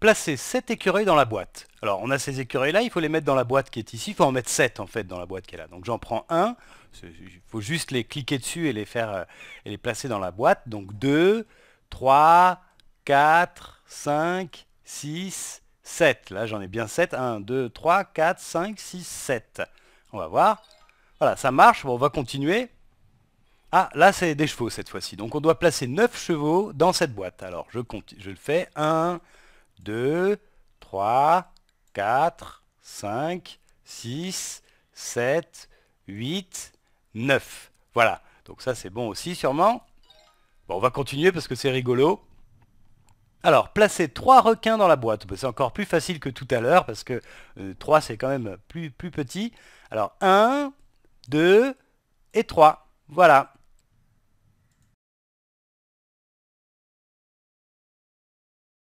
placer 7 écureuils dans la boîte. Alors on a ces écureuils là, il faut les mettre dans la boîte qui est ici, il faut en mettre 7 en fait dans la boîte qui est là. Donc j'en prends un, il faut juste les cliquer dessus et les faire euh, et les placer dans la boîte. Donc 2, 3, 4, 5, 6, 7. Là j'en ai bien 7. 1, 2, 3, 4, 5, 6, 7. On va voir. Voilà, ça marche, on va continuer. Ah, là c'est des chevaux cette fois-ci. Donc on doit placer 9 chevaux dans cette boîte. Alors je, compte, je le fais. 1, 2, 3, 4, 5, 6, 7, 8, 9. Voilà. Donc ça, c'est bon aussi, sûrement. Bon, on va continuer parce que c'est rigolo. Alors, placer 3 requins dans la boîte. C'est encore plus facile que tout à l'heure parce que 3, euh, c'est quand même plus, plus petit. Alors, 1, 2 et 3. Voilà.